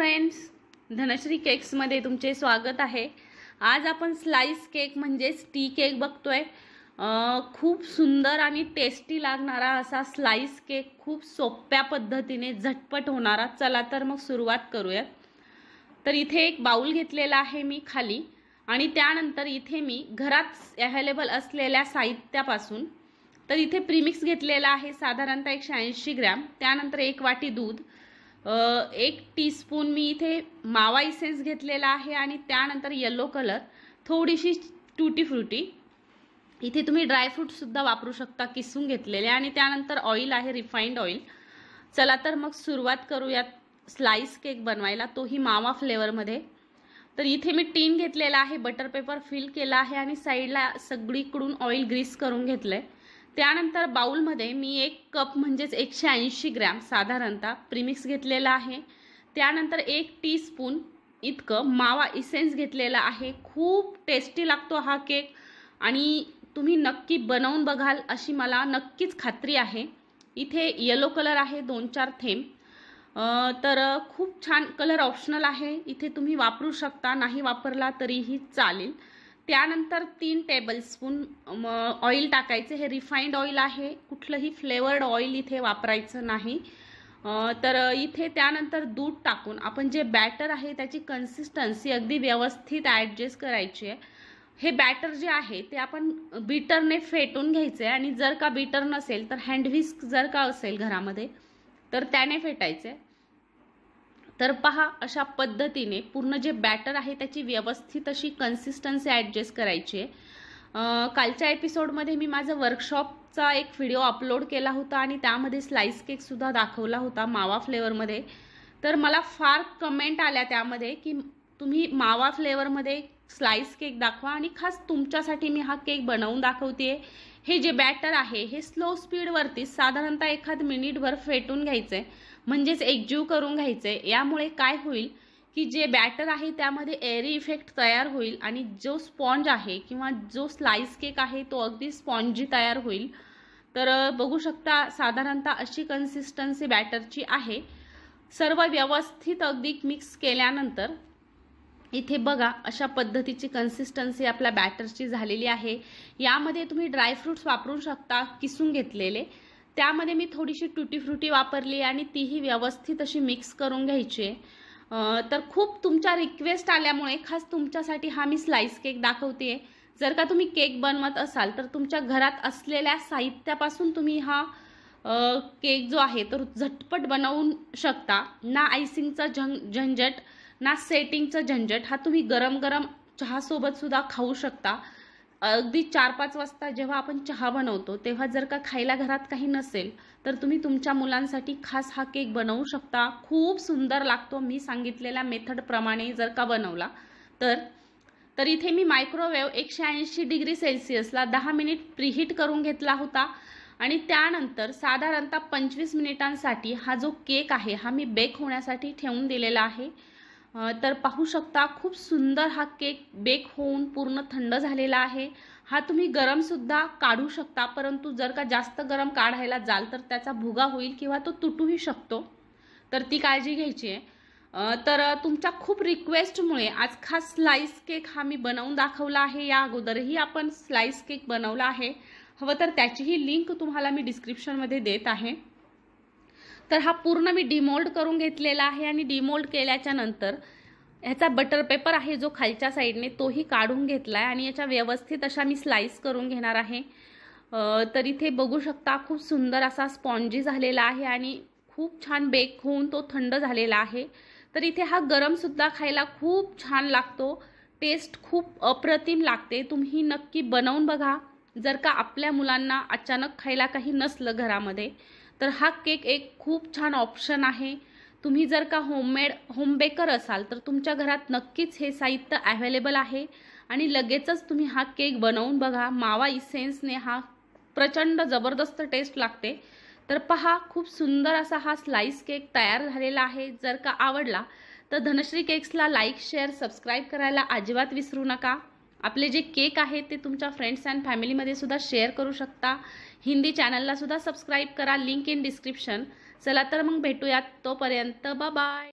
friends Dhanashree केक्समध्ये तुमचे स्वागत आहे आज आपण स्लाईस केक म्हणजेच टी केक बघतोय खूप सुंदर आणि टेस्टी लागणारा असा स्लाईस केक खूप सोप्या पद्धतीने झटपट होणारा चला तर मग सुरुवात करूयात तर इथे एक बाऊल घेतलेला आहे मी खाली आणि त्यानंतर इथे मी घरात अव्हेलेबल असलेल्या साहित्यापासून तर इथे प्रीमिक्स घेतलेला आहे साधारणतः एकशे ग्रॅम त्यानंतर एक वाटी दूध एक स्पून मी इथे मावा इसेन्स घेतलेला आहे आणि त्यानंतर येलो कलर थोडीशी टूटी फ्रुटी इथे तुम्ही ड्रायफ्रूटसुद्धा वापरू शकता किसून घेतलेले आणि त्यानंतर ऑइल आहे रिफाईंड ऑइल चला तर मग सुरुवात करूयात स्लाईस केक बनवायला तोही मावा फ्लेवरमध्ये तर इथे मी टीन घेतलेला आहे बटर पेपर फिल केला आहे आणि साईडला सगळीकडून ऑइल ग्रीस करून घेतलं आहे त्यानंतर बाउलमध्ये मी एक कप म्हणजेच एकशे ऐंशी ग्रॅम साधारणतः प्रिमिक्स घेतलेला आहे त्यानंतर एक टी स्पून इतकं मावा इसेन्स घेतलेला आहे खूप टेस्टी लागतो हा केक आणि तुम्ही नक्की बनवून बघाल अशी मला नक्कीच खात्री आहे इथे येलो कलर आहे दोन चार थेंब तर खूप छान कलर ऑप्शनल आहे इथे तुम्ही वापरू शकता नाही वापरला तरीही चालेल त्यानंतर तीन टेबलस्पून ऑइल टाकायचे हे रिफाईंड ऑइल आहे कुठलंही फ्लेवर्ड ऑइल इथे वापरायचं नाही तर इथे त्यानंतर दूध टाकून आपण जे बॅटर आहे त्याची कन्सिस्टन्सी अगदी व्यवस्थित ॲडजस्ट करायची आहे हे बॅटर जे आहे ते आपण बीटरने फेटून घ्यायचं आहे आणि जर का बीटर नसेल तर हँडविस्क जर का असेल घरामध्ये तर त्याने फेटायचं आहे तर पहा अशा पद्धतीने पूर्ण जे बॅटर आहे त्याची व्यवस्थित अशी कन्सिस्टन्सी ॲडजस्ट करायची आहे कालच्या एपिसोडमध्ये मी माझा वर्कशॉपचा एक व्हिडिओ अपलोड केला होता आणि त्यामध्ये स्लाईस केकसुद्धा दाखवला होता मावा फ्लेवरमध्ये तर मला फार कमेंट आल्या त्यामध्ये की तुम्ही मावा फ्लेवरमध्ये स्लाईस केक दाखवा आणि खास तुमच्यासाठी मी हा केक बनवून दाखवते आहे हे जे बॅटर आहे हे स्लो स्पीडवरती साधारणतः एखाद मिनिटभर फेटून घ्यायचं आहे म्हणजेच एकजीव करून घ्यायचं आहे यामुळे काय होईल की जे बॅटर आहे त्यामध्ये एरी इफेक्ट तयार होईल आणि जो स्पॉन्ज आहे किंवा जो स्लाईस केक आहे तो अगदी स्पॉन्जी तयार होईल तर बघू शकता साधारणतः अशी कन्सिस्टन्सी बॅटरची आहे सर्व व्यवस्थित अगदी मिक्स केल्यानंतर इथे बघा अशा पद्धतीची कन्सिस्टन्सी आपल्या बॅटरची झालेली आहे यामध्ये तुम्ही ड्रायफ्रूट्स वापरू शकता किसून घेतलेले त्यामध्ये मी थोडीशी टुटी फ्रुटी वापरली आणि तीही व्यवस्थित अशी मिक्स करून घ्यायची आहे तर खूप तुमच्या रिक्वेस्ट आल्यामुळे खास तुमच्यासाठी हा मी स्लाईस केक दाखवते जर का तुम्ही केक बनवत असाल तर तुमच्या घरात असलेल्या साहित्यापासून तुम्ही हा केक जो आहे तो झटपट बनवू शकता ना आयसिंगचा झं झंझट ना सेटिंगचं झंझट हा तुम्ही गरम गरम चहासोबत सुद्धा खाऊ शकता अगदी चार पाच वाजता जेव्हा आपण चहा बनवतो तेव्हा जर का खायला घरात काही नसेल तर तुम्ही तुमच्या मुलांसाठी खास हा केक बनवू शकता खूप सुंदर लागतो मी सांगितलेल्या मेथडप्रमाणे जर का बनवला तर तर इथे मी मायक्रोवेव्ह एकशे ऐंशी डिग्री सेल्सिअसला दहा मिनिट प्रीहीट करून घेतला होता आणि त्यानंतर साधारणतः पंचवीस मिनिटांसाठी हा जो केक आहे हा मी बेक होण्यासाठी ठेवून दिलेला आहे तर पाहू शकता खूप सुंदर हा केक बेक होऊन पूर्ण थंड झालेला आहे हा तुम्ही गरमसुद्धा काढू शकता परंतु जर का जास्त गरम काढायला जाल तर त्याचा भुगा होईल किंवा तो तुटूही शकतो तर ती काळजी घ्यायची आहे तर तुमच्या खूप रिक्वेस्टमुळे आज खास स्लाईस केक हा मी बनवून दाखवला आहे या अगोदरही आपण स्लाईस केक बनवला आहे हवं तर त्याचीही लिंक तुम्हाला मी डिस्क्रिप्शनमध्ये देत आहे तर हा पूर्ण मी डिमोल्ड करून घेतलेला आहे आणि डिमोल्ड केल्याच्या नंतर ह्याचा बटर पेपर आहे जो खालच्या साईडने तोही काढून घेतला आहे आणि याच्या व्यवस्थित अशा मी स्लाईस करून घेणार आहे तर इथे बघू शकता खूप सुंदर असा स्पॉन्जी झालेला आहे आणि खूप छान बेक होऊन तो थंड झालेला आहे तर इथे हा गरमसुद्धा खायला खूप छान लागतो टेस्ट खूप अप्रतिम लागते तुम्ही नक्की बनवून बघा जर का आपल्या मुलांना अचानक खायला काही नसलं घरामध्ये तर हा केक एक खूप छान ऑप्शन आहे तुम्ही जर का होममेड होम बेकर असाल तर तुमच्या घरात नक्कीच हे साहित्य ॲव्हेलेबल आहे आणि लगेचच तुम्ही हा केक बनवून बघा मावा इसेन्सने हा प्रचंड जबरदस्त टेस्ट लागते तर पहा खूप सुंदर असा हा स्लाईस केक तयार झालेला आहे जर का आवडला तर धनश्री केक्सला लाईक शेअर सबस्क्राईब करायला अजिबात विसरू नका आपले जे केक आहे ते तुमच्या फ्रेंड्स अँड फॅमिलीमध्ये सुद्धा शेअर करू शकता हिंदी चॅनलला सुद्धा सबस्क्राईब करा लिंक इन डिस्क्रिप्शन चला तर मग भेटूयात तोपर्यंत बाय